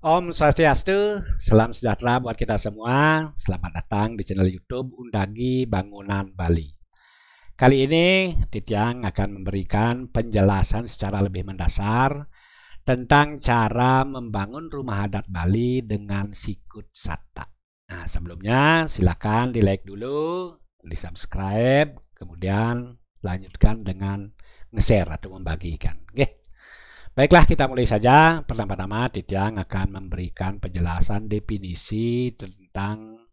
Om Swastiastu, salam sejahtera buat kita semua. Selamat datang di channel YouTube Undagi Bangunan Bali. Kali ini Titiang akan memberikan penjelasan secara lebih mendasar tentang cara membangun rumah adat Bali dengan sikut sata. Nah, sebelumnya silakan di like dulu, di subscribe, kemudian lanjutkan dengan nge-share atau membagikan. Oke. Okay. Baiklah kita mulai saja. Pertama-tama Titiang akan memberikan penjelasan definisi tentang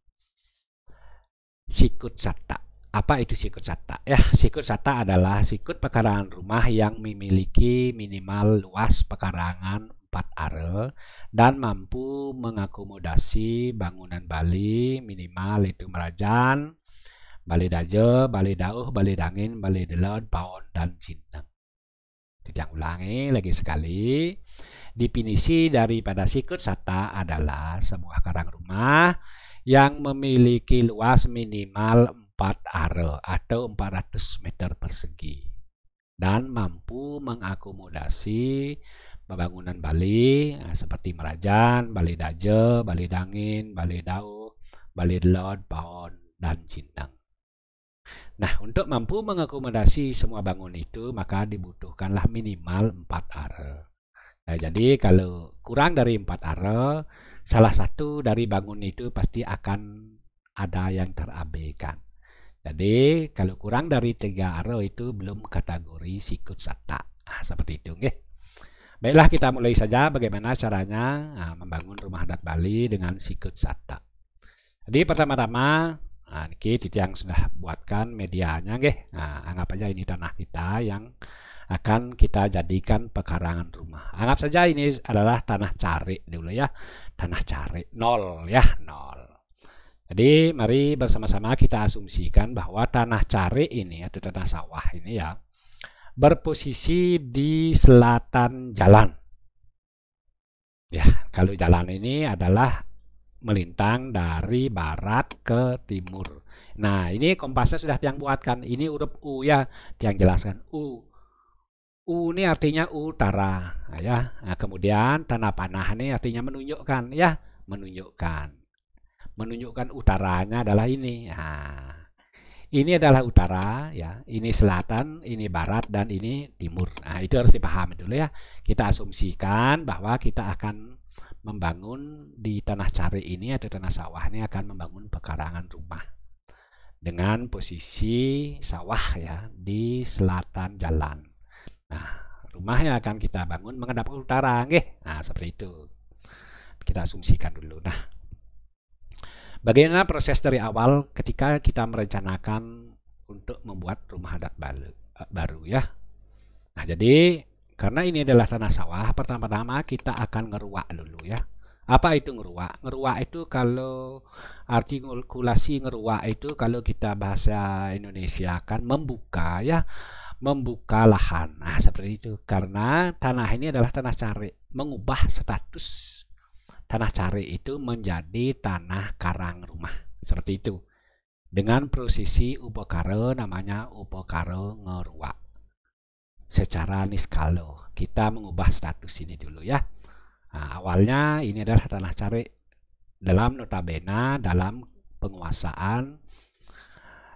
sikut sata. Apa itu sikut sata? Ya, sikut sata adalah sikut pekarangan rumah yang memiliki minimal luas pekarangan 4 are dan mampu mengakomodasi bangunan Bali minimal itu merajan, Bali Daje, Bali Dauh, Bali Dangin, Bali Delon, Paon, dan cinteng. Kita ulangi lagi sekali. Definisi daripada sikut sata adalah sebuah karang rumah yang memiliki luas minimal 4 are atau 400 meter persegi dan mampu mengakomodasi bangunan Bali eh, seperti Merajan, Bali Daje, Bali Dangin, Bali Dau, Bali Delon, Paon, dan Cintang. Nah, untuk mampu mengakomodasi semua bangun itu, maka dibutuhkanlah minimal 4 are. Nah, jadi kalau kurang dari 4 are, salah satu dari bangun itu pasti akan ada yang terabaikan. Jadi, kalau kurang dari 3 are itu belum kategori sikut sata. Nah, seperti itu, nggih. Baiklah, kita mulai saja bagaimana caranya ah, membangun rumah adat Bali dengan sikut sata. Jadi, pertama-tama Nah, niki yang sudah buatkan medianya nggih. Nah, anggap aja ini tanah kita yang akan kita jadikan pekarangan rumah. Anggap saja ini adalah tanah cari dulu ya. Tanah cari nol ya, nol. Jadi mari bersama-sama kita asumsikan bahwa tanah cari ini atau tanah sawah ini ya berposisi di selatan jalan. Ya, kalau jalan ini adalah melintang dari barat ke timur. Nah, ini kompasnya sudah tiang buatkan. Ini huruf U ya, tiang jelaskan U. U ini artinya utara, ya. Nah, kemudian tanah panah ini artinya menunjukkan, ya, menunjukkan. Menunjukkan utaranya adalah ini. Nah, ini adalah utara, ya. Ini selatan, ini barat, dan ini timur. Nah, itu harus dipahami dulu ya. Kita asumsikan bahwa kita akan membangun di tanah cari ini atau tanah sawah ini akan membangun pekarangan rumah dengan posisi sawah ya di selatan jalan. Nah, rumahnya akan kita bangun menghadap utara, nggih. Nah, seperti itu. Kita asumsikan dulu. Nah, bagaimana proses dari awal ketika kita merencanakan untuk membuat rumah adat baru ya. Nah, jadi karena ini adalah tanah sawah, pertama-tama kita akan ngeruak dulu ya. Apa itu ngeruak? Ngeruak itu kalau artikulasi ngeruak itu kalau kita bahasa Indonesia kan membuka ya, membuka lahan. Nah, seperti itu. Karena tanah ini adalah tanah cari, mengubah status tanah cari itu menjadi tanah karang rumah. Seperti itu. Dengan prosesi upokare namanya upokare ngeruak secara niskalo. Kita mengubah status ini dulu ya. Nah, awalnya ini adalah tanah cari dalam notabena dalam penguasaan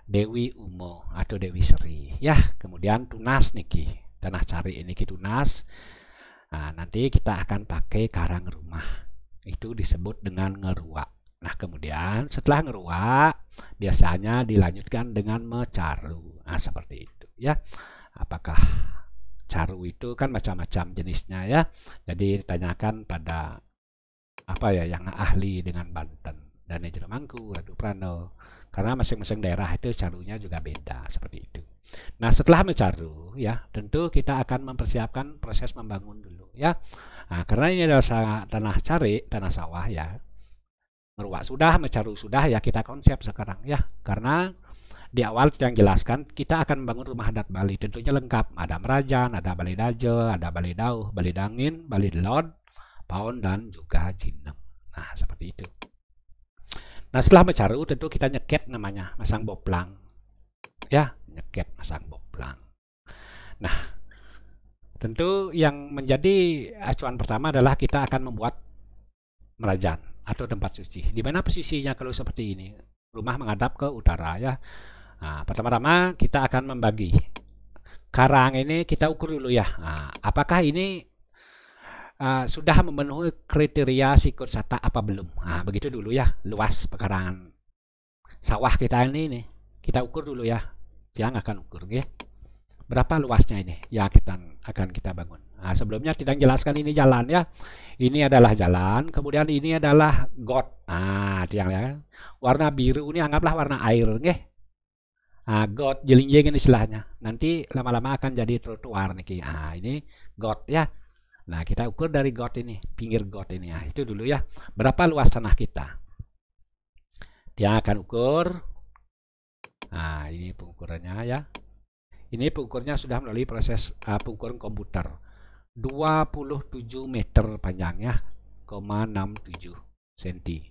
Dewi Umo atau Dewi Seri ya kemudian tunas niki tanah cari ini kita tunas nah, nanti kita akan pakai karang rumah itu disebut dengan ngeruak nah kemudian setelah ngeruak biasanya dilanjutkan dengan mecaru nah seperti itu ya apakah caru itu kan macam-macam jenisnya ya. Jadi ditanyakan pada apa ya yang ahli dengan Banten dan Jelmangku, Ratu Prano. Karena masing-masing daerah itu carunya juga beda seperti itu. Nah, setelah mencaru ya, tentu kita akan mempersiapkan proses membangun dulu ya. Nah, karena ini adalah tanah cari, tanah sawah ya. Meruak sudah, mencaru sudah ya kita konsep sekarang ya. Karena di awal yang jelaskan kita akan membangun rumah adat Bali tentunya lengkap ada Merajan, ada Bali Daje, ada Bali Dauh, Bali Dangin, Bali Delod, Paon dan juga Jineng. Nah seperti itu. Nah setelah mencaru tentu kita nyeket namanya masang boplang ya nyeket masang boplang. Nah tentu yang menjadi acuan pertama adalah kita akan membuat Merajan atau tempat suci. Di mana posisinya kalau seperti ini? Rumah menghadap ke utara ya. Nah, pertama-tama kita akan membagi. Karang ini kita ukur dulu ya. Nah, apakah ini uh, sudah memenuhi kriteria sikut sata apa belum? Nah, begitu dulu ya. Luas pekarangan sawah kita ini nih. Kita ukur dulu ya. Tiang akan ukur ya. Berapa luasnya ini? Ya kita akan kita bangun. Nah, sebelumnya kita jelaskan ini jalan ya. Ini adalah jalan, kemudian ini adalah got. Nah, tiang ya. Warna biru ini anggaplah warna air nggih uh, got jeling-jeling istilahnya nanti lama-lama akan jadi trotoar nih ah ini got ya nah kita ukur dari got ini pinggir got ini ya itu dulu ya berapa luas tanah kita dia akan ukur nah ini pengukurannya ya ini pengukurnya sudah melalui proses uh, pengukuran komputer 27 meter panjangnya 0,67 cm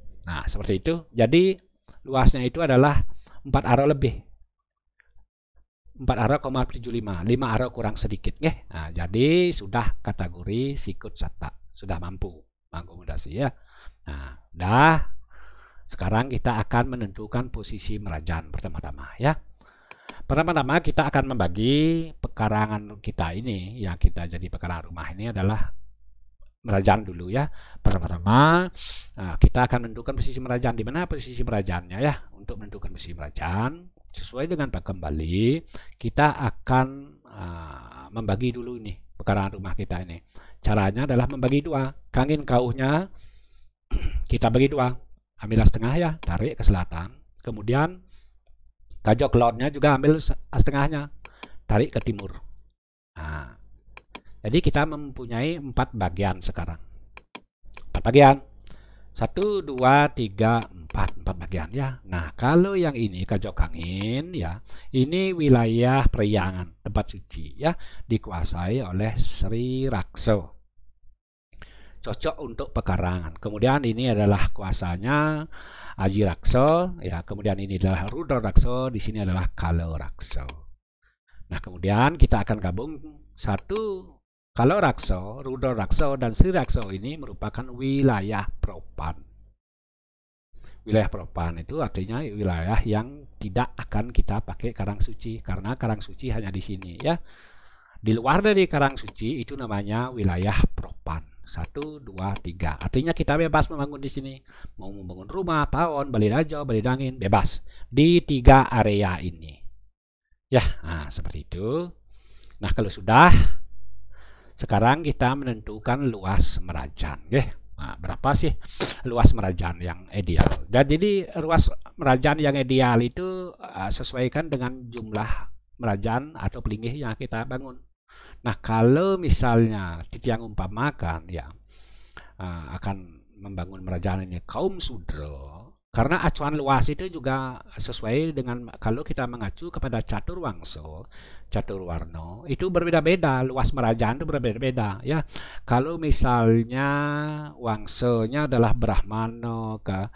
Nah, seperti itu. Jadi luasnya itu adalah 4 arah lebih. 4 arah 75, 5 arah kurang sedikit. Nah, jadi sudah kategori sikut sata. Sudah mampu mengakomodasi ya. Nah, dah. Sekarang kita akan menentukan posisi merajan pertama-tama ya. Pertama-tama kita akan membagi pekarangan kita ini yang kita jadi pekarangan rumah ini adalah merajan hmm. dulu ya. Pertama-tama eh, kita akan menentukan posisi merajan di mana posisi merajannya ya. Untuk menentukan posisi merajan sesuai dengan pak kembali kita akan uh, membagi dulu ini pekarangan rumah kita ini. Caranya adalah membagi dua. kangen kauhnya kita bagi dua. Ambil setengah ya, tarik ke selatan. Kemudian kajok lautnya juga ambil setengahnya, tarik ke timur. Nah, jadi kita mempunyai empat bagian sekarang. Empat bagian. Satu, dua, tiga, empat. Empat bagian ya. Nah, kalau yang ini kajokangin ya, ini wilayah periangan, tempat suci ya, dikuasai oleh Sri Rakso. Cocok untuk pekarangan. Kemudian ini adalah kuasanya Aji Rakso, ya. Kemudian ini adalah Rudra Rakso, di sini adalah Kalo Rakso. Nah, kemudian kita akan gabung satu kalau Rakso, Rudo Rakso, dan Sri Rakso ini merupakan wilayah propan. Wilayah propan itu artinya wilayah yang tidak akan kita pakai karang suci karena karang suci hanya di sini ya. Di luar dari karang suci itu namanya wilayah propan. Satu, dua, tiga. Artinya kita bebas membangun di sini. Mau membangun rumah, pawon, balik rajo, balik dangin, bebas. Di tiga area ini. Ya, nah, seperti itu. Nah, kalau sudah sekarang kita menentukan luas merajan, ya. Nah, berapa sih luas merajan yang ideal? Dan jadi luas merajan yang ideal itu eh, sesuaikan dengan jumlah merajan atau pelingih yang kita bangun. Nah, kalau misalnya di tiang umpamakan ya eh, akan membangun merajan ini kaum sudro karena acuan luas itu juga sesuai dengan kalau kita mengacu kepada catur wangso, catur warno, itu berbeda-beda, luas merajaan itu berbeda-beda ya. Kalau misalnya wangsonya adalah Brahmano ke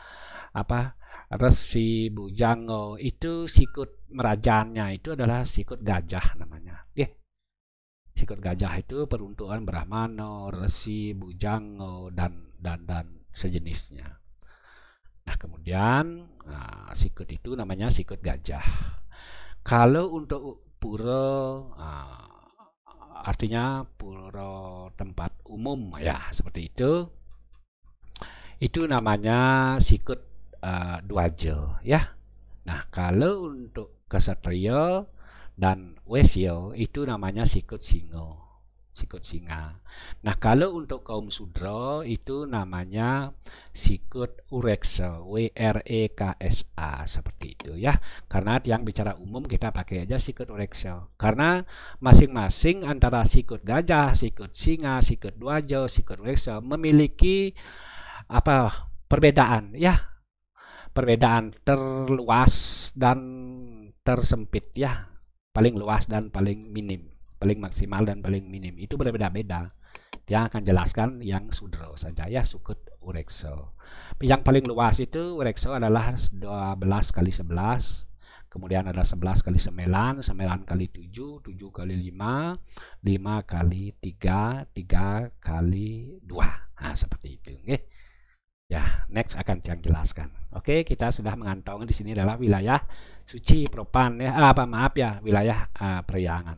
apa Resi Bujango itu sikut merajaannya itu adalah sikut gajah namanya. Ya. Sikut gajah itu peruntukan Brahmano, Resi Bujango dan dan dan sejenisnya. Kemudian nah, sikut itu namanya sikut gajah. Kalau untuk pura nah, artinya pura tempat umum ya seperti itu itu namanya sikut uh, ah, duajo ya nah kalau untuk kesatria dan wesio itu namanya sikut single sikut singa. Nah, kalau untuk kaum sudra itu namanya sikut ureksa, W R E K S A seperti itu ya. Karena yang bicara umum kita pakai aja sikut ureksa. Karena masing-masing antara sikut gajah, sikut singa, sikut duajo, sikut ureksa memiliki apa perbedaan ya. Perbedaan terluas dan tersempit ya. Paling luas dan paling minim paling maksimal dan paling minim itu berbeda-beda dia akan jelaskan yang sudro saja ya sukut urekso yang paling luas itu urekso adalah 12 kali 11 kemudian ada 11 kali 9, 9 kali 7, 7 kali 5, 5 kali 3, 3 kali 2. Nah, seperti itu. Okay. Ya, next akan yang jelaskan. Oke, okay, kita sudah mengantongi di sini adalah wilayah suci propan ya, ah, apa maaf ya, wilayah ah, periangan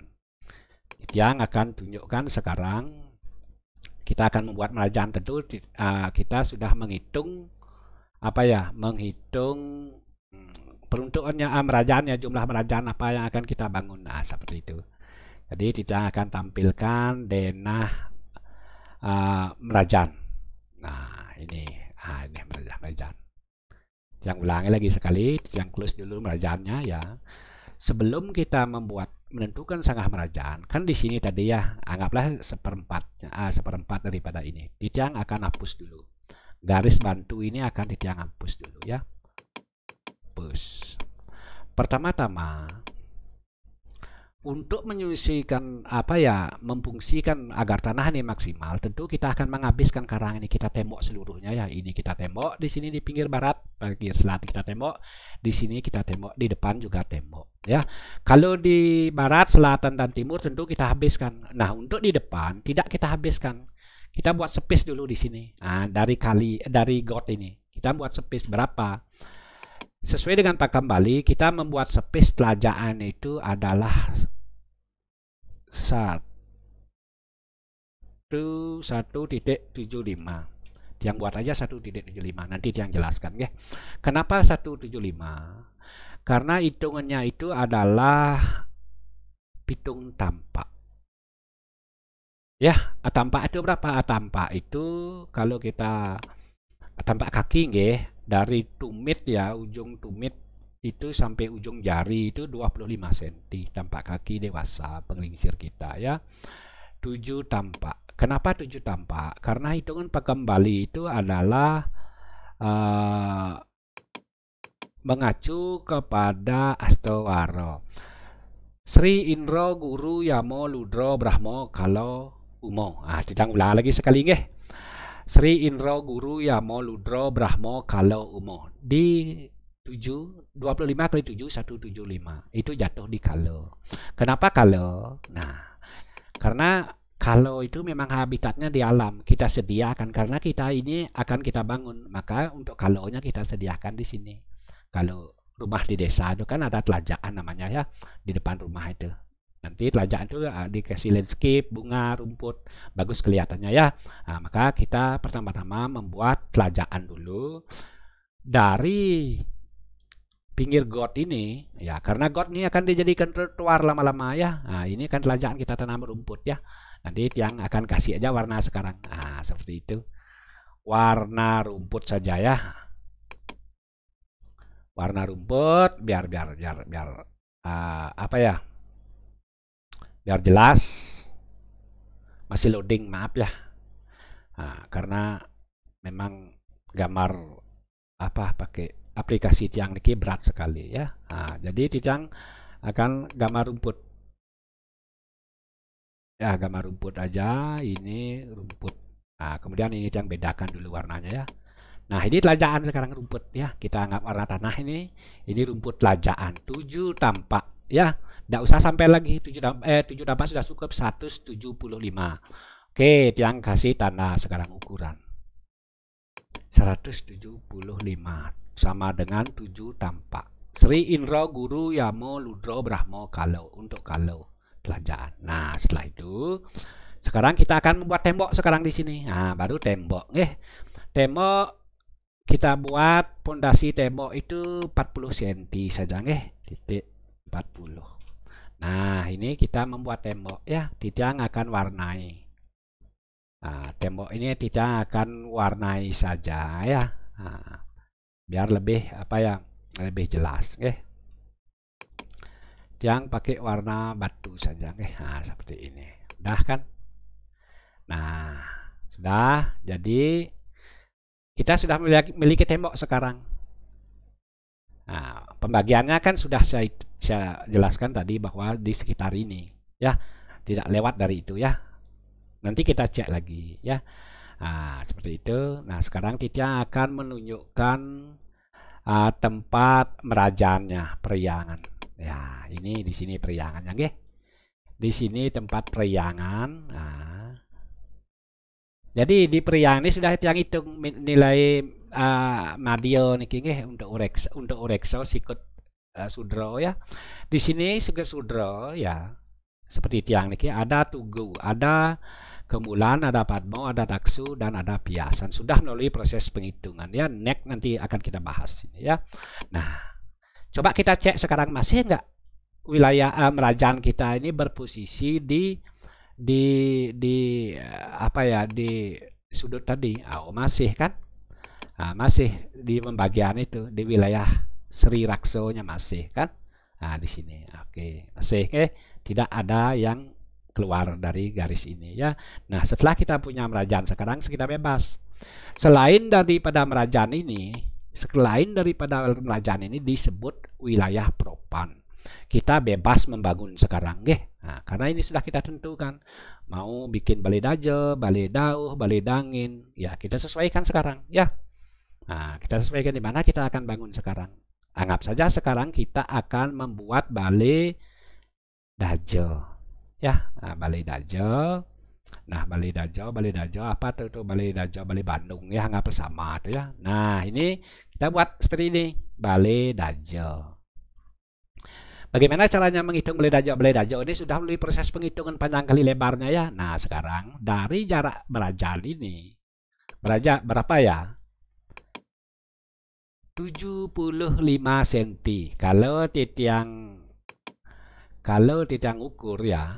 yang akan tunjukkan sekarang kita akan membuat merajahan tentu uh, ah, kita sudah menghitung apa ya menghitung hmm, peruntukannya uh, merajaannya jumlah merajahan apa yang akan kita bangun nah seperti itu jadi kita akan tampilkan denah ah, uh, nah ini nah, ini merajaan, merajahan yang ulangi lagi sekali yang close dulu merajaannya ya sebelum kita membuat menentukan sangah merajaan kan di sini tadi ya anggaplah seperempat ah, seperempat daripada ini titiang akan hapus dulu garis bantu ini akan titiang hapus dulu ya hapus pertama-tama untuk menyusikan apa ya memfungsikan agar tanah ini maksimal tentu kita akan menghabiskan karang ini kita tembok seluruhnya ya ini kita tembok di sini di pinggir barat bagian selatan kita tembok di sini kita tembok di depan juga tembok ya kalau di barat selatan dan timur tentu kita habiskan nah untuk di depan tidak kita habiskan kita buat sepis dulu di sini nah, dari kali dari got ini kita buat sepis berapa sesuai dengan pakam Bali kita membuat sepis telajaan itu adalah satu satu titik tujuh lima, yang buat aja lima, nanti dia yang jelaskan ya. Kenapa satu tujuh lima? Karena hitungannya itu adalah hitung tampak. Ya, tampak itu berapa? Tampak itu kalau kita tampak kaki nggih dari tumit ya, ujung tumit itu sampai ujung jari itu 25 cm tampak kaki dewasa pengelingsir kita ya 7 tampak kenapa 7 tampak karena hitungan pakem Bali itu adalah uh, mengacu kepada Astowaro Sri Indro Guru Yamo Ludro Brahmo Kalau Umo ah tidak ulang lagi sekali nggih Sri Indro Guru Yamo Ludro Brahmo Kalau Umo di 7 25 kali 7 175 itu jatuh di kalau kenapa kalau nah karena kalau itu memang habitatnya di alam kita sediakan karena kita ini akan kita bangun maka untuk nya kita sediakan di sini kalau rumah di desa itu kan ada telajaan namanya ya di depan rumah itu nanti telajaan itu ah, dikasih landscape bunga rumput bagus kelihatannya ya nah, maka kita pertama-tama membuat telajaan dulu dari pinggir got ini ya karena got ini akan dijadikan trotoar lama-lama ya nah, ini kan telanjang kita tanam rumput ya nanti yang akan kasih aja warna sekarang nah seperti itu warna rumput saja ya warna rumput biar biar biar biar uh, apa ya biar jelas masih loading maaf ya nah, karena memang gambar apa pakai aplikasi tiang ini berat sekali ya. Nah, jadi tiang akan gambar rumput. Ya, gambar rumput aja. Ini rumput. Nah, kemudian ini tiang bedakan dulu warnanya ya. Nah, ini telajaan sekarang rumput ya. Kita anggap warna tanah ini. Ini rumput telajaan. Tujuh tampak ya. Tidak usah sampai lagi tujuh. tampak, eh, 7 tampak sudah cukup 175. Oke, tiang kasih tanda sekarang ukuran. 175 sama dengan 7 tampak. Sri Indra Guru Yamo Ludro Brahmo Kalau untuk kalau pelajaran. Nah, setelah itu sekarang kita akan membuat tembok sekarang di sini. Nah, baru tembok. Eh, tembok kita buat pondasi tembok itu 40 cm saja nggih titik 40 nah ini kita membuat tembok ya titik yang akan warnai Nah, tembok ini tidak akan warnai saja ya. Nah, biar lebih apa ya lebih jelas, okay. Yang pakai warna batu saja, okay. Nah, seperti ini. Udah kan? Nah, sudah. Jadi kita sudah memiliki tembok sekarang. Nah, pembagiannya kan sudah saya, saya jelaskan tadi bahwa di sekitar ini, ya, tidak lewat dari itu ya. Nanti kita cek lagi ya. Nah, seperti itu. Nah, sekarang kita akan menunjukkan uh, tempat merajannya, periangan. Ya, ini di sini periangannya, ya? Di sini tempat periangan. Nah. Jadi di periangan ini sudah yang hitung nilai uh, ah, madio nih untuk ureks untuk urekso sikut uh, ah, sudro ya. Di sini sikut sudro ya seperti tiang ini ada tugu ada kemulan ada padmo ada daksu dan ada piasan sudah melalui proses penghitungan ya next nanti akan kita bahas ini ya nah coba kita cek sekarang masih enggak wilayah uh, merajaan kita ini berposisi di di di eh, apa ya di sudut tadi ah, oh, masih kan nah, masih di pembagian itu di wilayah Sri Raksonya masih kan Nah, di sini. Oke. Okay. Sehingga tidak ada yang keluar dari garis ini ya. Nah, setelah kita punya merajaan sekarang kita bebas. Selain daripada merajaan ini, selain daripada merajaan ini disebut wilayah propan. Kita bebas membangun sekarang Nah, karena ini sudah kita tentukan. Mau bikin balai dajel, balai dauh, balai dangin, ya kita sesuaikan sekarang ya. Nah, kita sesuaikan di mana kita akan bangun sekarang. Anggap saja sekarang kita akan membuat balai dajjal. Ya, nah, balai dajjal. Nah, balai dajjal, balai dajjal apa tuh tuh balai dajjal, balai Bandung ya, anggap sama tuh ya. Nah, ini kita buat seperti ini, balai dajjal. Bagaimana caranya menghitung balai dajjal? balai dajjal ini sudah melalui proses penghitungan panjang kali lebarnya ya. Nah, sekarang dari jarak berajal ini. berapa ya? 75 cm. Kalau titiang kalau titiang ukur ya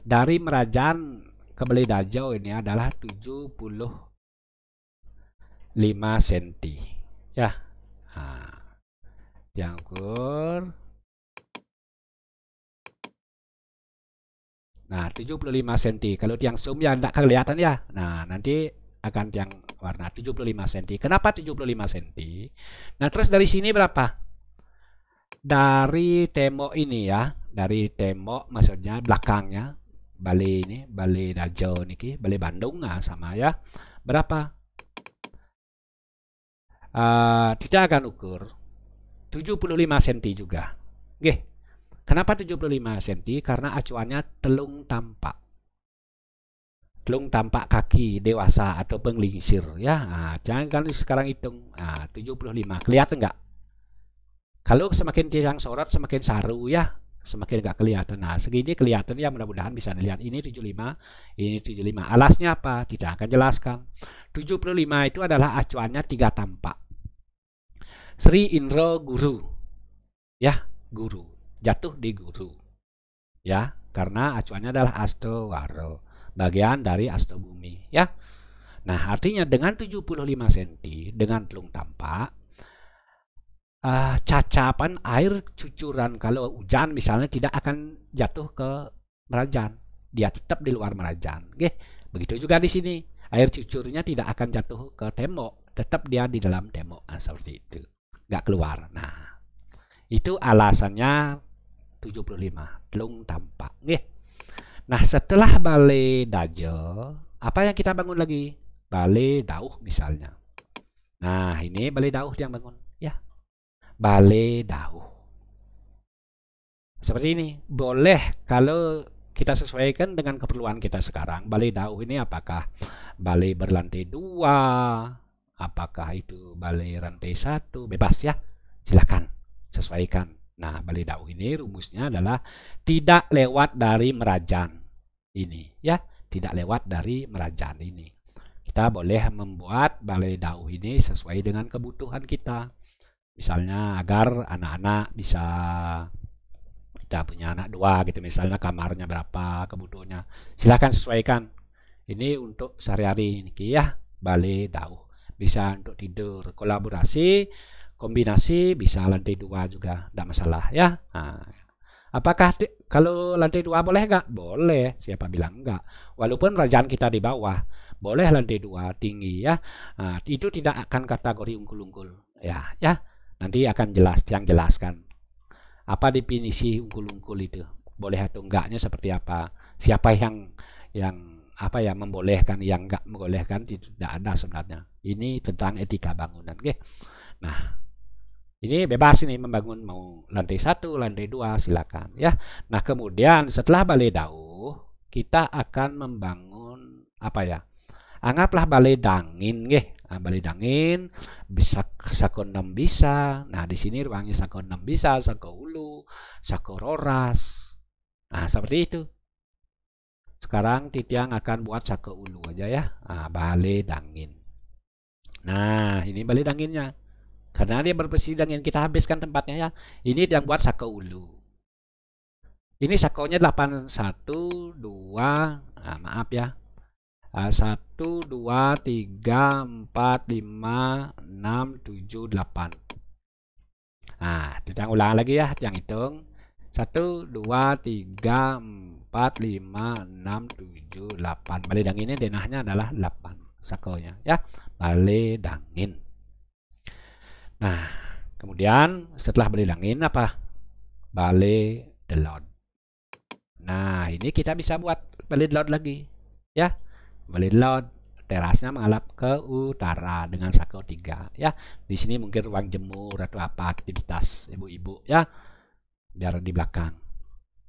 dari Merajan ke beli dajau ini adalah 75 cm. Ya. Nah, tiang ukur Nah, 75 cm. Kalau tiang sum ya tidak kelihatan ya. Nah, nanti akan tiang warna 75 cm. Kenapa 75 cm? Nah, terus dari sini berapa? Dari tembok ini ya, dari tembok maksudnya belakangnya Bali ini, Bali Dajo niki, Bali Bandung nah sama ya. Berapa? Uh, eh, kita akan ukur 75 cm juga. Oke. Kenapa 75 cm? Karena acuannya telung tampak telung tampak kaki dewasa atau penglingsir ya nah, jangan kan sekarang hitung nah, 75 kelihatan enggak kalau semakin tiang sorot semakin saru ya semakin enggak kelihatan nah segini kelihatan ya mudah-mudahan bisa dilihat ini 75 ini 75 alasnya apa tidak akan jelaskan 75 itu adalah acuannya tiga tampak Sri Indro Guru ya guru jatuh di guru ya karena acuannya adalah Astro Waro bagian dari asto bumi ya. Nah, artinya dengan 75 cm dengan telung tampak uh, cacapan air cucuran kalau hujan misalnya tidak akan jatuh ke merajan. Dia tetap di luar merajan. Oke. Begitu juga di sini. Air cucurnya tidak akan jatuh ke tembok, tetap dia di dalam tembok nah, seperti itu. Nggak keluar. Nah, itu alasannya 75 telung tampak. Nggih. Nah setelah balai dajel, apa yang kita bangun lagi? Balai dauh misalnya. Nah ini balai dauh yang bangun. Ya, balai dauh. Seperti ini, boleh kalau kita sesuaikan dengan keperluan kita sekarang. Balai dauh ini apakah balai berlantai dua, apakah itu balai rantai satu, bebas ya. Silahkan sesuaikan. Nah, balai Dau ini rumusnya adalah tidak lewat dari merajan ini ya, tidak lewat dari merajan ini. Kita boleh membuat Balai Dau ini sesuai dengan kebutuhan kita. Misalnya agar anak-anak bisa kita punya anak dua gitu misalnya kamarnya berapa kebutuhannya silahkan sesuaikan ini untuk sehari-hari ini ya balai dau bisa untuk tidur kolaborasi kombinasi bisa lantai dua juga tidak masalah ya nah, apakah di, kalau lantai dua boleh nggak boleh siapa bilang nggak walaupun kerajaan kita di bawah boleh lantai dua tinggi ya nah, itu tidak akan kategori unggul-unggul ya ya nanti akan jelas yang jelaskan apa definisi unggul-unggul itu boleh atau enggaknya seperti apa siapa yang yang apa ya membolehkan yang enggak membolehkan tidak ada sebenarnya ini tentang etika bangunan oke nah ini bebas ini membangun mau lantai satu, lantai dua, silakan ya. Nah kemudian setelah balai dauh kita akan membangun apa ya? Anggaplah balai dangin, ya Nah, balai dangin bisa sakon enam bisa. Nah di sini ruangnya sakon enam bisa, sako ulu, sako roras. Nah seperti itu. Sekarang titiang akan buat sako ulu aja ya. Nah, balai dangin. Nah ini balai danginnya. Karena dia berpersidang yang kita habiskan tempatnya ya. Ini yang buat sako Ulu. Ini sakonya 81 2 ah, maaf ya. 1 2 3 4 5 6 7 8. Nah, kita ulang lagi ya, yang hitung. 1 2 3 4 5 6 7 8. balik dangin ini denahnya adalah 8 sakonya ya. balik dangin. Nah, kemudian setelah beli langin apa? Bale the load. Nah, ini kita bisa buat the Lord lagi. Ya. the Lord terasnya mengalap ke utara dengan sako 3 ya. Di sini mungkin ruang jemur atau apa aktivitas ibu-ibu ya. Biar di belakang.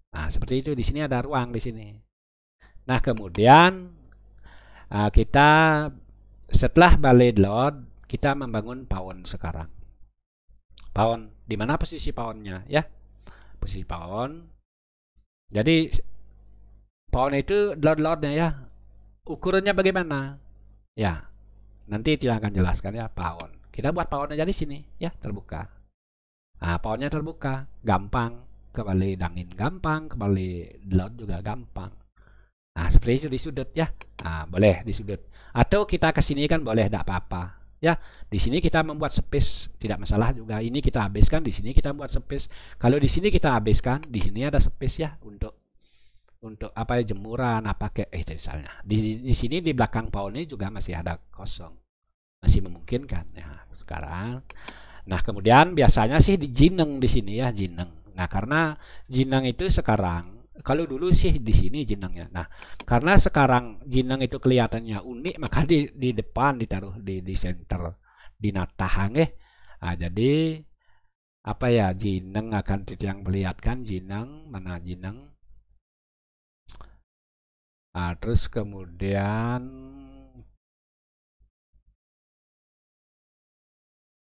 Nah, seperti itu di sini ada ruang di sini. Nah, kemudian ah, kita setelah balai load kita membangun pawon sekarang pawon Di mana posisi pawonnya ya? Posisi pawon Jadi pawon itu lord-lordnya ya. Ukurannya bagaimana? Ya. Nanti tidak akan jelaskan ya pawon Kita buat Pawnnya aja sini ya, terbuka. Nah, pawonnya terbuka, gampang. Kembali dangin gampang, kembali lord juga gampang. Nah, seperti itu di sudut ya. Nah, boleh di sudut. Atau kita kesini kan boleh, tidak apa-apa ya di sini kita membuat space tidak masalah juga ini kita habiskan di sini kita buat space kalau di sini kita habiskan di sini ada space ya untuk untuk apa ya, jemuran apa kayak eh misalnya di, di sini di belakang pohonnya juga masih ada kosong masih memungkinkan ya sekarang nah kemudian biasanya sih di jineng di sini ya jineng nah karena jineng itu sekarang kalau dulu sih di sini jinangnya. Nah, karena sekarang jinang itu kelihatannya unik, maka di, di depan ditaruh di di center di natahang eh. Nah, jadi apa ya jinang akan yang melihatkan jinang mana jinang. Nah, terus kemudian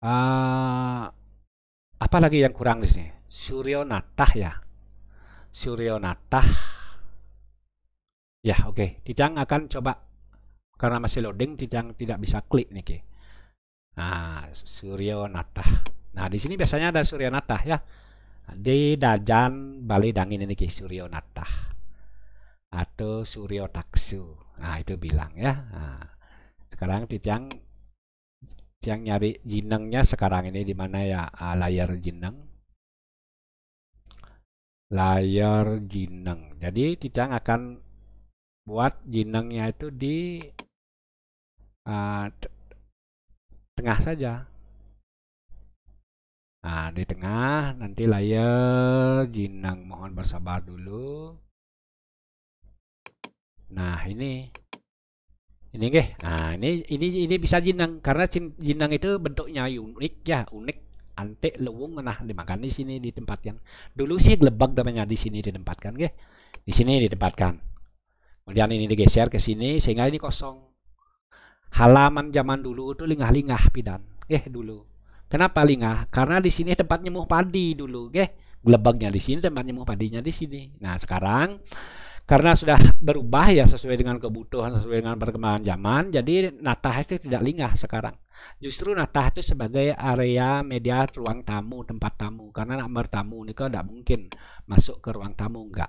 uh, apa lagi yang kurang di sini? Suryo natah ya. Suryanatah. Ya, oke. Okay. Didang akan coba karena masih loading Didang tidak bisa klik niki. Nah, Suryanatah. Nah, di sini biasanya ada Suryanatah ya. Di Dajan Bali Dangin ini Suryo Suryanatah atau Suryo Taksu. Nah, itu bilang ya. Nah, sekarang Didang yang nyari jinengnya sekarang ini di mana ya ah, layar jineng layar jineng jadi kita akan buat jinengnya itu di uh, tengah saja nah di tengah nanti layar jineng mohon bersabar dulu nah ini ini nah ini ini ini bisa jinang karena jinang itu bentuknya unik ya unik Antek lewung nah dimakan di sini di tempat yang dulu sih gelebak namanya di sini ditempatkan ke di sini ditempatkan kemudian ini digeser ke sini sehingga ini kosong halaman zaman dulu itu lingah-lingah pidan eh dulu kenapa lingah karena di sini tempat nyemuh padi dulu ke gelebaknya di sini tempat nyemuh padinya di sini nah sekarang karena sudah berubah ya sesuai dengan kebutuhan sesuai dengan perkembangan zaman jadi natah itu tidak lingah sekarang justru natah itu sebagai area media ruang tamu tempat tamu karena nak tamu ini kan tidak mungkin masuk ke ruang tamu enggak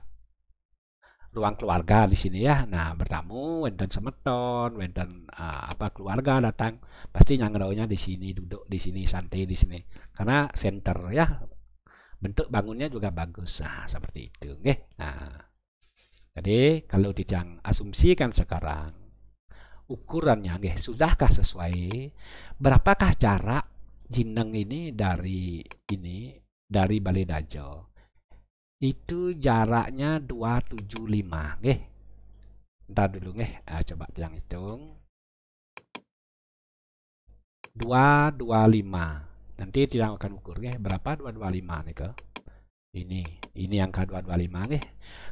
ruang keluarga di sini ya nah bertamu wenton semeton wenton uh, ah, apa keluarga datang pasti nyanggraunya di sini duduk di sini santai di sini karena center ya bentuk bangunnya juga bagus nah seperti itu oke nah jadi kalau dijang asumsikan sekarang ukurannya nggih sudahkah sesuai berapakah jarak jineng ini dari ini dari Bali Dajo itu jaraknya 275 nggih ntar dulu nggih nah, coba tiang hitung 225 nanti tidak akan ukur nggih berapa 225 nih ke ini ini angka 225 nih.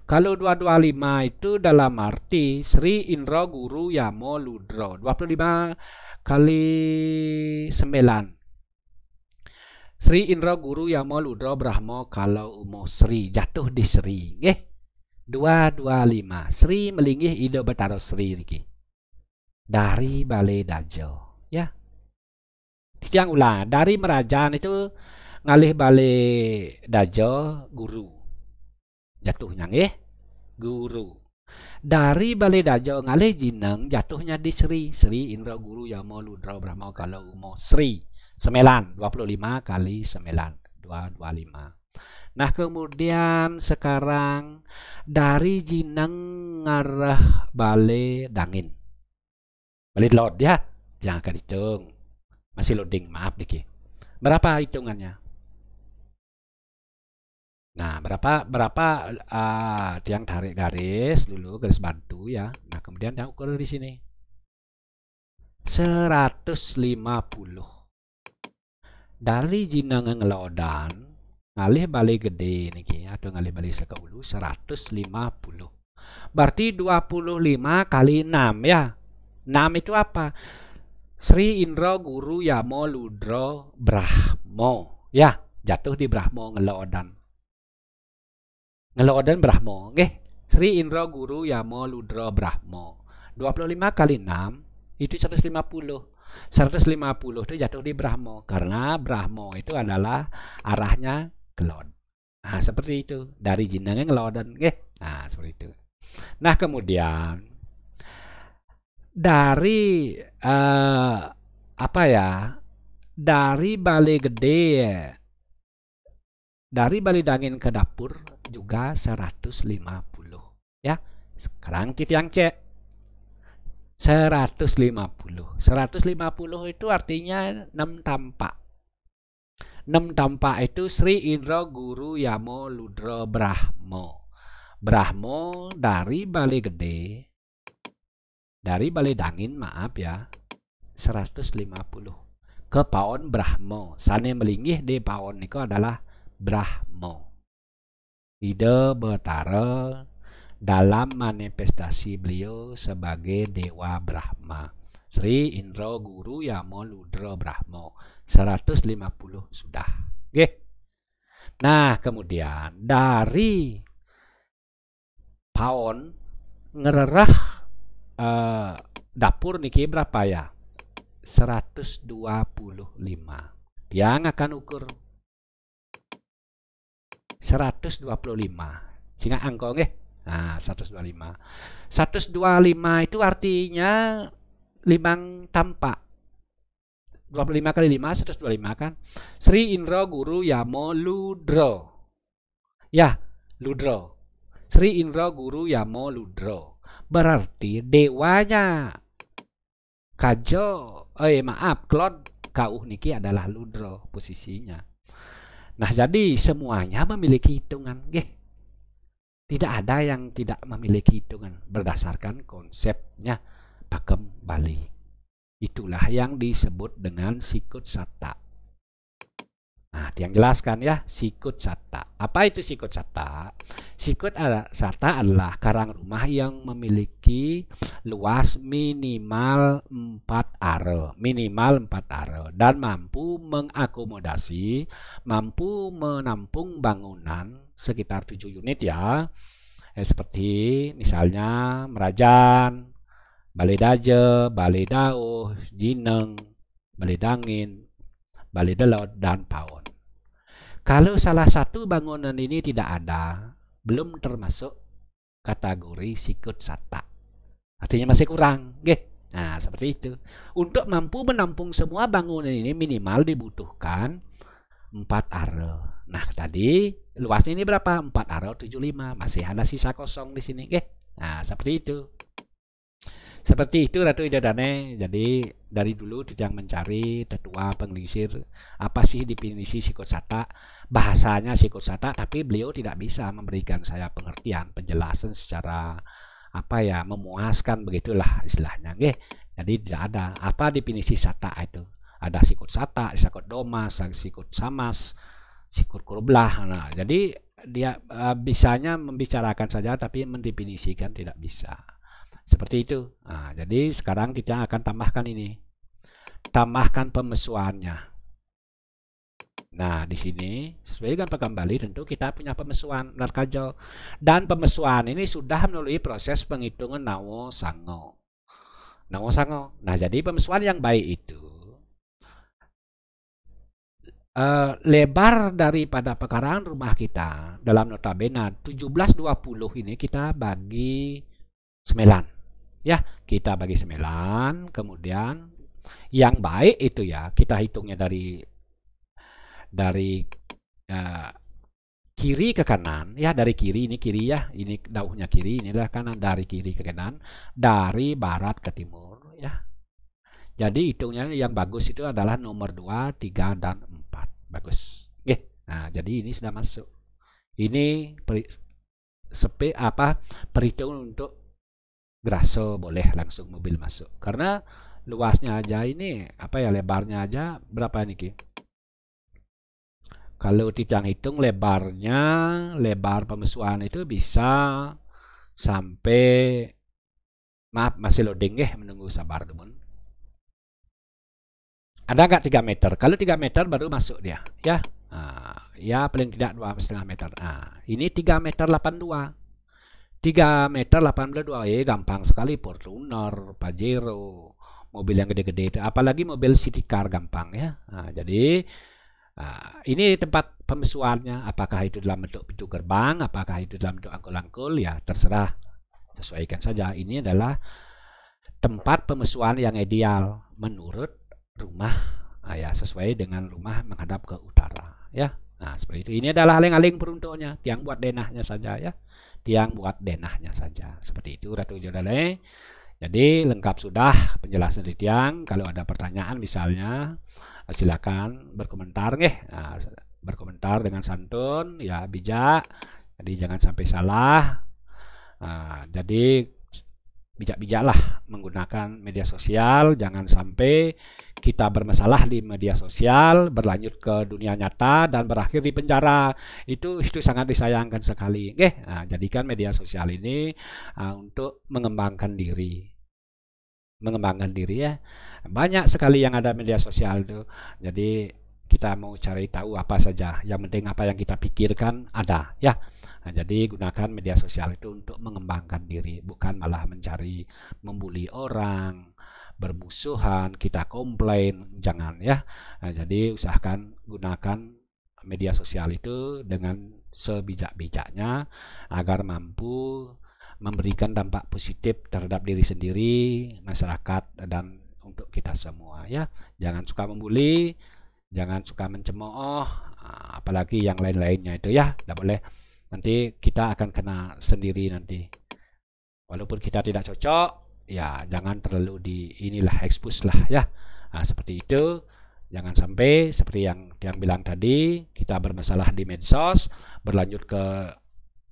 Kalau 225 itu dalam arti Sri Indra Guru Yamo Ludro 25 kali 9 Sri Indra Guru Yamo Ludro Brahmo kalau umo Sri jatuh di Sri nih 225 Sri melingih ido betaro Sri Riki dari Balai Dajo ya yang ulah dari Merajaan itu ngalih balik dajo guru jatuhnya nggih guru dari balai dajo ngalih jineng jatuhnya di Sri Sri Indra Guru Yamo Ludra Brahma kalau Umo Sri 9 25 kali 9 225 nah kemudian sekarang dari jineng ngarah balai dangin balai lot ya jangan hitung masih loading maaf dikit berapa hitungannya Nah, berapa berapa uh, ah, tiang tarik garis dulu garis bantu ya. Nah, kemudian yang ukur di sini. 150. Dari jinang ngelodan ngalih balik gede niki atau ngalih balik sekeulu 150. Berarti 25 kali 6 ya. 6 itu apa? Sri Indro Guru Yamo Ludro Brahmo ya jatuh di Brahmo ngelodan ngelodan Brahmo nggih Sri Indra Guru Yamo Ludra Brahmo 25 kali 6 itu 150 150 itu jatuh di Brahmo karena Brahmo itu adalah arahnya ngelod nah seperti itu dari jinangnya ngelodan nggih nah seperti itu nah kemudian dari uh, apa ya dari Balai Gede dari Bali Dangin ke dapur juga 150 ya sekarang kita yang cek 150 150 itu artinya 6 tampak 6 tampak itu Sri Indro Guru Yamo Ludro Brahmo Brahmo dari Bali Gede dari Bali Dangin maaf ya 150 ke Paon Brahmo sana melingih di Paon itu adalah Brahmo. Ide Betara dalam manifestasi beliau sebagai Dewa Brahma. Sri Indra Guru Yamo Ludra Brahmo. 150 sudah. Oke. Nah, kemudian dari paon ngererah eh, dapur niki berapa ya? 125. Dia akan ukur 125. Sehingga angka nggih. Nah, 125. 125 itu artinya limang tampak. 25 kali 5 125 kan. Sri Indra Guru Yamo Ludro. Ya, Ludro. Sri Indra Guru Yamo Ludro. Berarti dewanya Kajo, eh maaf, Klod Kauh niki adalah Ludro posisinya. Nah, jadi semuanya memiliki hitungan, Gih. Tidak ada yang tidak memiliki hitungan berdasarkan konsepnya pakem Bali. Itulah yang disebut dengan sikut sata Nah, yang jelaskan ya, sikut sata apa itu sikut sata? Sikut sata adalah karang rumah yang memiliki luas minimal 4 are, minimal 4 are dan mampu mengakomodasi, mampu menampung bangunan sekitar 7 unit ya. Eh, seperti misalnya Merajan, Balai Daje, Balai Jineng, Balai Dangin, Balai delot dan Paon. Kalau salah satu bangunan ini tidak ada, belum termasuk kategori sikut sata. Artinya masih kurang. Oke. Nah, seperti itu. Untuk mampu menampung semua bangunan ini minimal dibutuhkan 4 are. Nah, tadi luasnya ini berapa? 4 are 75. Masih ada sisa kosong di sini. oke. Nah, seperti itu. Seperti itu Ratu Idadane. Jadi dari dulu tidak mencari tetua penglisir apa sih definisi psikosata. Bahasanya psikosata tapi beliau tidak bisa memberikan saya pengertian, penjelasan secara apa ya memuaskan begitulah istilahnya. Oke. Jadi tidak ada apa definisi sata itu. Ada sikut sata, sikut domas, sikut samas, sikut kurblah. Nah, jadi dia uh, bisanya membicarakan saja tapi mendefinisikan tidak bisa. Seperti itu. Nah, jadi sekarang kita akan tambahkan ini. Tambahkan pemesuannya. Nah, di sini sesuai dengan pegang Bali tentu kita punya pemesuan narkajol dan pemesuan ini sudah melalui proses penghitungan nawo sango. Nawo sango. Nah, jadi pemesuan yang baik itu uh, lebar daripada pekarangan rumah kita dalam notabene 1720 ini kita bagi 9 ya kita bagi 9 kemudian yang baik itu ya kita hitungnya dari dari uh, kiri ke kanan ya dari kiri ini kiri ya ini daunnya kiri ini adalah kanan dari kiri ke kanan dari barat ke timur ya jadi hitungnya yang bagus itu adalah nomor 2 3 dan 4 bagus Oke nah jadi ini sudah masuk ini sepi apa perhitungan untuk Graso boleh langsung mobil masuk karena luasnya aja ini apa ya lebarnya aja berapa ini Ki kalau Titang hitung lebarnya lebar pemesuan itu bisa sampai maaf masih loading ya menunggu sabar teman ada nggak tiga meter kalau tiga meter baru masuk dia ya nah, ya paling tidak dua setengah meter nah, ini tiga meter delapan dua. 3 meter 82 ya eh, gampang sekali Fortuner, Pajero, mobil yang gede-gede itu. Apalagi mobil city car gampang ya. Nah, jadi uh, ini tempat pemesuannya, apakah itu dalam bentuk pintu gerbang, apakah itu dalam bentuk angkul-angkul, ya terserah, sesuaikan saja. Ini adalah tempat pemesuan yang ideal menurut rumah, nah, ya sesuai dengan rumah menghadap ke utara, ya. Nah seperti itu. Ini adalah aling-aling peruntuknya, yang buat denahnya saja, ya yang buat denahnya saja. Seperti itu Ratu Jodale. Jadi lengkap sudah penjelasan dari tiang. Kalau ada pertanyaan misalnya silakan berkomentar nih. Nah, berkomentar dengan santun ya bijak. Jadi jangan sampai salah. Nah, jadi bijak-bijaklah menggunakan media sosial, jangan sampai kita bermasalah di media sosial, berlanjut ke dunia nyata dan berakhir di penjara. Itu itu sangat disayangkan sekali. Oke, nah, jadikan media sosial ini uh, untuk mengembangkan diri mengembangkan diri ya banyak sekali yang ada media sosial itu jadi kita mau cari tahu apa saja yang penting apa yang kita pikirkan ada ya nah, jadi gunakan media sosial itu untuk mengembangkan diri bukan malah mencari membuli orang bermusuhan kita komplain jangan ya nah, jadi usahakan gunakan media sosial itu dengan sebijak-bijaknya agar mampu memberikan dampak positif terhadap diri sendiri, masyarakat dan untuk kita semua ya. Jangan suka membuli, jangan suka mencemooh ah, apalagi yang lain-lainnya itu ya tidak boleh nanti kita akan kena sendiri nanti walaupun kita tidak cocok ya jangan terlalu di inilah expose lah ya nah, seperti itu jangan sampai seperti yang yang bilang tadi kita bermasalah di medsos berlanjut ke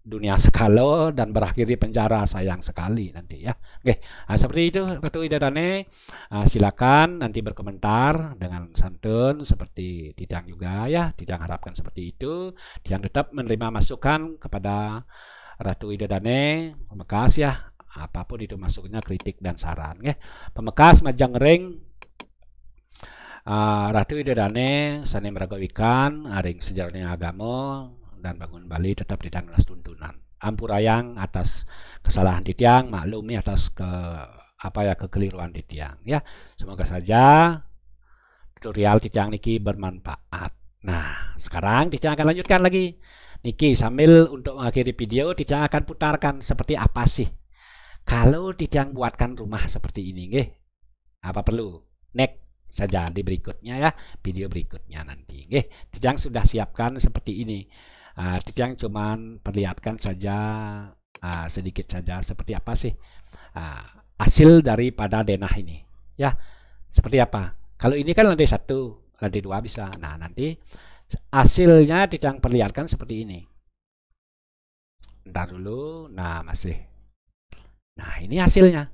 dunia sekali dan berakhir di penjara sayang sekali nanti ya oke nah, seperti itu Ratu Idadane nah, silakan nanti berkomentar dengan santun seperti tidak juga ya tidak harapkan seperti itu yang tetap menerima masukan kepada Ratu Idadane pemekas ya apapun itu masuknya kritik dan saran ya pemekas majang ring uh, Ratu Dane, Sani Meragowikan Aring Sejarahnya Agama dan bangun Bali tetap di tangan tuntunan. Ampurayang atas kesalahan Titiang, maklumi atas ke apa ya kekeliruan Titiang ya. Semoga saja tutorial Titiang Niki bermanfaat. Nah, sekarang Titiang akan lanjutkan lagi. Niki sambil untuk mengakhiri video Titiang akan putarkan seperti apa sih kalau Titiang buatkan rumah seperti ini nggih. Apa perlu? Next saja di berikutnya ya, video berikutnya nanti nggih. Titiang sudah siapkan seperti ini uh, yang cuman perlihatkan saja uh, sedikit saja seperti apa sih uh, hasil daripada denah ini ya seperti apa kalau ini kan lantai satu lantai dua bisa nah nanti hasilnya yang perlihatkan seperti ini ntar dulu nah masih nah ini hasilnya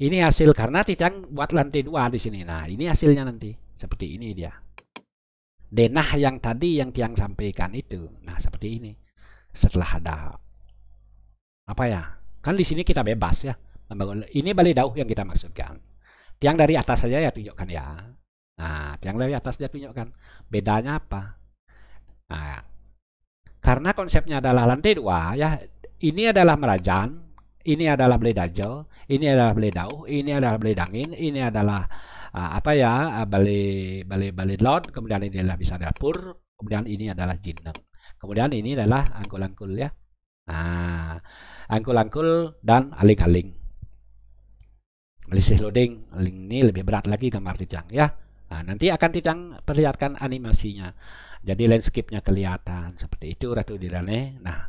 ini hasil karena tidak buat lantai dua di sini nah ini hasilnya nanti seperti ini dia denah yang tadi yang tiang sampaikan itu. Nah, seperti ini. Setelah ada apa ya? Kan di sini kita bebas ya Ini balai dauh yang kita maksudkan. Tiang dari atas saja ya tunjukkan ya. Nah, tiang dari atas saja tunjukkan. Bedanya apa? Nah, karena konsepnya adalah lantai dua ya. Ini adalah merajan, ini adalah beledajel, ini adalah beledauh, ini adalah beledangin, ini adalah uh, apa ya uh, ah, balai balai balai laut kemudian ini adalah bisa dapur kemudian ini adalah jinak kemudian ini adalah angkul-angkul ya nah angkul-angkul dan aling-aling lisih loading aling ini lebih berat lagi gambar tijang ya Nah, nanti akan titang perlihatkan animasinya. Jadi landscape-nya kelihatan seperti itu Ratu Dirane. Nah,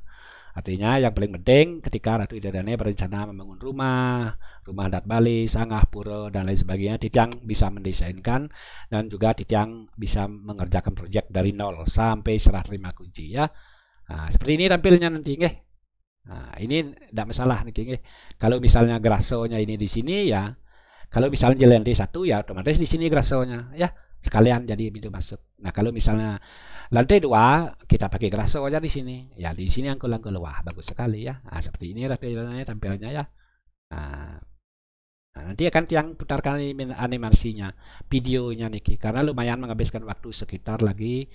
Artinya yang paling penting ketika Ratu Idadane berencana membangun rumah, rumah adat Bali, sangah, pura, dan lain sebagainya, Titiang bisa mendesainkan dan juga Titiang bisa mengerjakan proyek dari nol sampai serah terima kunci ya. Nah, seperti ini tampilnya nanti nggih. Nah, ini tidak masalah nanti nggih. Kalau misalnya grasonya ini di sini ya, kalau misalnya jelanti satu ya otomatis di sini grasonya ya sekalian jadi pintu masuk. Nah kalau misalnya lantai dua kita pakai grasso aja di sini. Ya di sini angkul-angkul wah bagus sekali ya. Nah, seperti ini tampilannya tampilannya ya. Ah. Nah, nanti akan tiang putarkan animasinya, videonya Niki, karena lumayan menghabiskan waktu sekitar lagi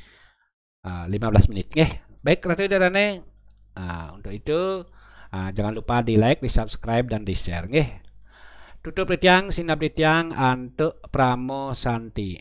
uh, ah, 15 menit. Oke, baik rata Darane. Uh, ah, untuk itu uh, jangan lupa di like, di subscribe dan di share. Eh, Tutup tiang, sinap tiang, untuk Pramo Santi.